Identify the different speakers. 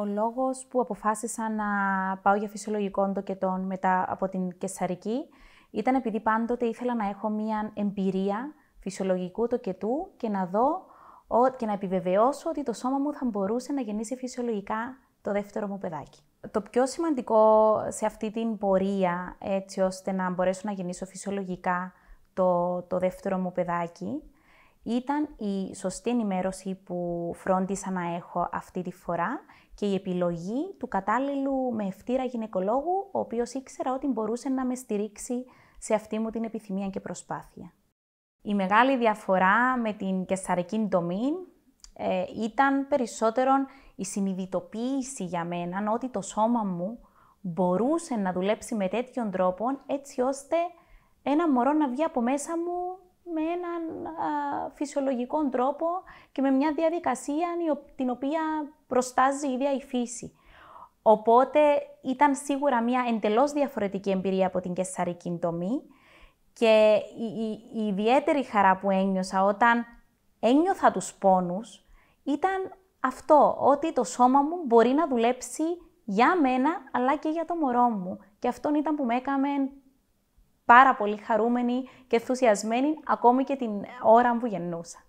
Speaker 1: Ο λόγος που αποφάσισα να πάω για φυσιολογικό τοκετό μετά από την Κεσαρική ήταν επειδή πάντοτε ήθελα να έχω μία εμπειρία φυσιολογικού τοκετού και να δω και να επιβεβαιώσω ότι το σώμα μου θα μπορούσε να γεννήσει φυσιολογικά το δεύτερο μου παιδάκι. Το πιο σημαντικό σε αυτή την πορεία, έτσι ώστε να μπορέσω να γεννήσω φυσιολογικά το, το δεύτερο μου παιδάκι, ήταν η σωστή ενημέρωση που φρόντισα να έχω αυτή τη φορά και η επιλογή του κατάλληλου με ευτήρα γυναικολόγου, ο οποίος ήξερα ότι μπορούσε να με στηρίξει σε αυτή μου την επιθυμία και προσπάθεια. Η μεγάλη διαφορά με την κεσαρική τομή ε, ήταν περισσότερον η συνειδητοποίηση για μένα ότι το σώμα μου μπορούσε να δουλέψει με τέτοιον τρόπο έτσι ώστε ένα μωρό να βγει από μέσα μου με έναν α, φυσιολογικό τρόπο και με μια διαδικασία την οποία προστάζει η ίδια η φύση. Οπότε ήταν σίγουρα μια εντελώς διαφορετική εμπειρία από την κεσσαρική τομή και η, ιδιαίτερη χαρά που ένιωσα όταν ένιωθα τους πόνους ήταν αυτό, ότι το σώμα μου μπορεί να δουλέψει για μένα αλλά και για το μωρό μου. Και αυτό ήταν που με έκαμε πάρα πολύ χαρούμενη και ενθουσιασμένη ακόμη και την ώρα που γεννούσα.